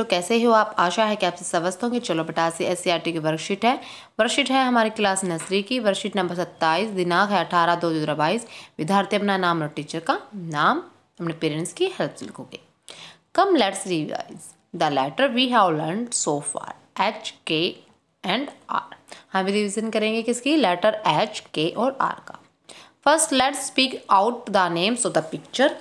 तो कैसे हो आप आशा है कि आपसे स्वस्थ होंगे चलो बटा से एस की वर्कशीट है वर्कशीट है हमारी क्लास नर्सरी की वर्कशीट नंबर सत्ताईस दिनांक है अठारह दो हज़ार बाईस विद्यार्थी अपना नाम और टीचर का नाम अपने पेरेंट्स की हेल्प से लिखोगे come let's revise the letter we have learn so far H K and R हम रिविजन करेंगे किसकी लेटर एच के और आर का first let speak out the names of the picture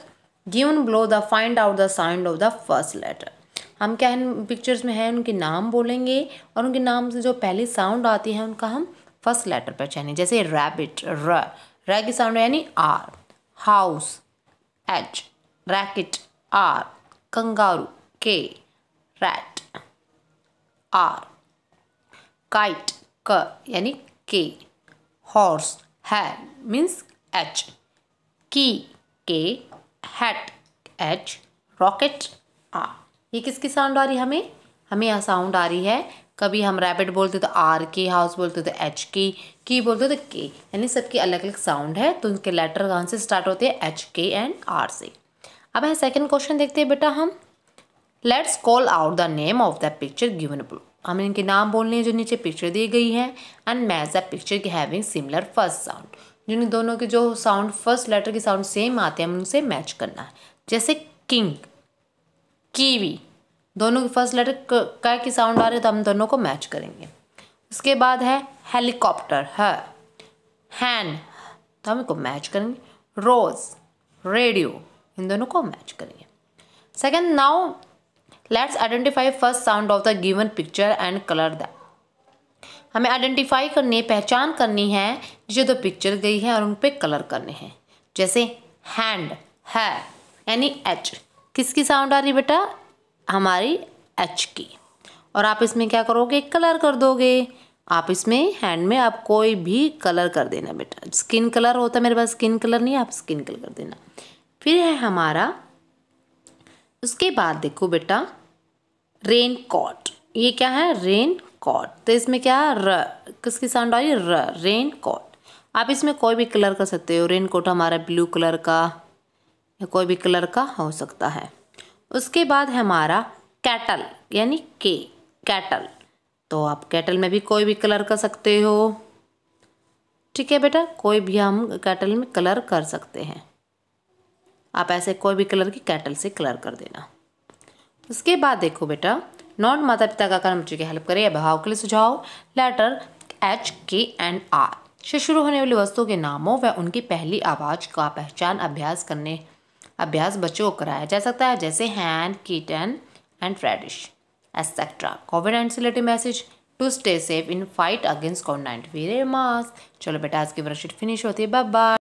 given below the find out the sound of the first letter हम क्या है pictures में है उनके नाम बोलेंगे और उनके नाम से जो पहले साउंड आती है उनका हम फर्स्ट लेटर पहचानेंगे जैसे रैबिट र र की साउंड यानी R house H racket R kangaroo K rat R kite क यानी के हॉर्स है मीन्स एच की के हैट एच रॉकेट आर ये किसकी साउंड आ रही है हमें हमें यहाँ साउंड आ रही है कभी हम रैबिट बोलते तो आर के हाउस बोलते तो एच के की बोलते तो के यानी सबकी अलग अलग साउंड है तो उनके लेटर कहाँ से स्टार्ट होते हैं एच के एंड आर से अब है सेकंड क्वेश्चन देखते हैं बेटा हम let's call out the name of the picture given below हमें इनके नाम बोलने हैं जो नीचे पिक्चर दी गई है एंड मैच द पिक्चर की हैविंग सिमिलर फर्स्ट साउंड जिन दोनों के जो साउंड फर्स्ट लेटर के साउंड सेम आते हैं हम उनसे मैच करना है जैसे किंग कीवी दोनों की फर्स्ट लेटर का की साउंड आ रही है तो हम दोनों को मैच करेंगे उसके बाद है हेलीकॉप्टर है हैन तो हम इनको मैच करेंगे रोज़ रेडियो इन दोनों को मैच करेंगे second now let's identify first sound of the given picture and colour the हमें आइडेंटिफाई करनी है पहचान करनी है जो दो पिक्चर गई है और उन पर कलर करने हैं जैसे हैंड है यानी एच किसकी साउंड आ रही बेटा हमारी एच की और आप इसमें क्या करोगे कलर कर दोगे आप इसमें हैंड में आप कोई भी कलर कर देना बेटा स्किन कलर होता मेरे पास स्किन कलर नहीं आप स्किन कलर कर देना फिर है हमारा उसके बाद देखो बेटा रेन कॉट ये क्या है रेन कॉट तो इसमें क्या र किसकी साउंड आ है र रेन कॉट आप इसमें कोई भी कलर कर सकते हो रेन कोट हमारा ब्लू कलर का या कोई भी कलर का हो सकता है उसके बाद है हमारा कैटल यानी के कैटल तो आप कैटल में भी कोई भी कलर कर सकते हो ठीक है बेटा कोई भी हम कैटल में कलर कर सकते हैं आप ऐसे कोई भी कलर की कैटल से कलर कर देना उसके बाद देखो बेटा नॉन माता पिता का कर्म चुके हेल्प करें या भाव के लिए सुझाव letter H K and R से शुरू होने वाली वस्तुओं के नामों व उनकी पहली आवाज़ का पहचान अभ्यास करने अभ्यास बच्चों को कराया जा सकता है जैसे hand kitten and radish etcetera COVID nine message to stay safe in fight against COVID nineteen wear mask चलो बेटा आज की वर्कशीट फिनिश होती है बाय बाय